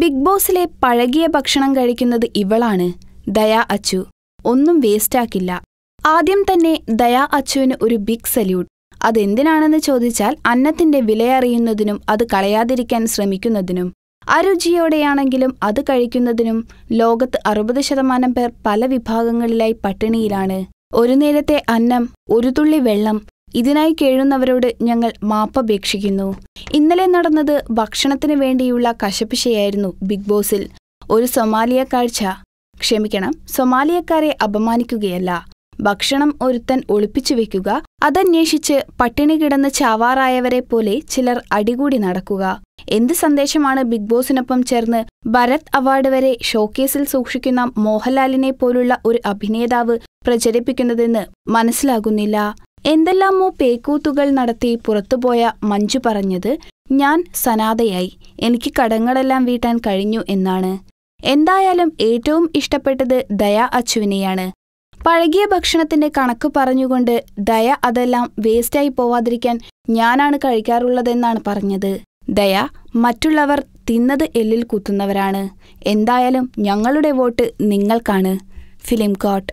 big ബോസിലെ പഴകിയ ഭക്ഷണം കഴിക്കുന്നത് ഇവളാണ് ദയ അച്ചു ഒന്നും വേസ്റ്റാക്കില്ല ആദ്യം തന്നെ ദയ അച്ചുവിന് ഒരു ബിഗ് സല്യൂട്ട് അതെന്തിനാണെന്ന് ചോദിച്ചാൽ അന്നത്തിന്റെ വിലയറിയുന്നതിനും അത് കളയാതിരിക്കാൻ ശ്രമിക്കുന്നതിനും അരുചിയോടെയാണെങ്കിലും അത് കഴിക്കുന്നതിനും ലോകത്ത് അറുപത് ശതമാനം പേർ പല വിഭാഗങ്ങളിലായി പട്ടിണിയിലാണ് ഒരു നേരത്തെ അന്നം ഒരു തുള്ളി വെള്ളം ഇതിനായി കേഴുന്നവരോട് ഞങ്ങൾ മാപ്പപേക്ഷിക്കുന്നു ഇന്നലെ നടന്നത് ഭക്ഷണത്തിന് വേണ്ടിയുള്ള കശപിശയായിരുന്നു ബിഗ് ബോസിൽ ഒരു സൊമാലിയ കാഴ്ച ക്ഷമിക്കണം സൊമാലിയക്കാരെ അപമാനിക്കുകയല്ല ഭക്ഷണം ഒരുത്തൻ ഒളിപ്പിച്ചു വെക്കുക അതന്വേഷിച്ച് പട്ടിണി കിടന്ന് ചാവാറായവരെ പോലെ ചിലർ അടികൂടി നടക്കുക എന്ത് സന്ദേശമാണ് ബിഗ് ബോസിനൊപ്പം ചേർന്ന് ഭരത് അവാർഡ് വരെ ഷോക്കേസിൽ സൂക്ഷിക്കുന്ന മോഹൻലാലിനെ പോലുള്ള ഒരു അഭിനേതാവ് പ്രചരിപ്പിക്കുന്നതെന്ന് മനസ്സിലാകുന്നില്ല എന്തെല്ലാമോ പേക്കൂത്തുകൾ നടത്തി പുറത്തുപോയ മഞ്ജു പറഞ്ഞത് ഞാൻ സനാതയായി എനിക്ക് കടങ്ങളെല്ലാം വീട്ടാൻ കഴിഞ്ഞു എന്നാണ് എന്തായാലും ഏറ്റവും ഇഷ്ടപ്പെട്ടത് ദയ അച്ചുവിനെയാണ് പഴകിയ ഭക്ഷണത്തിന്റെ കണക്ക് പറഞ്ഞുകൊണ്ട് ദയ അതെല്ലാം വേസ്റ്റായി പോവാതിരിക്കാൻ ഞാനാണ് കഴിക്കാറുള്ളതെന്നാണ് പറഞ്ഞത് ദയ മറ്റുള്ളവർ തിന്നത് എല്ലിൽ കുത്തുന്നവരാണ് എന്തായാലും ഞങ്ങളുടെ വോട്ട് നിങ്ങൾക്കാണ് ഫിലിം കോട്ട്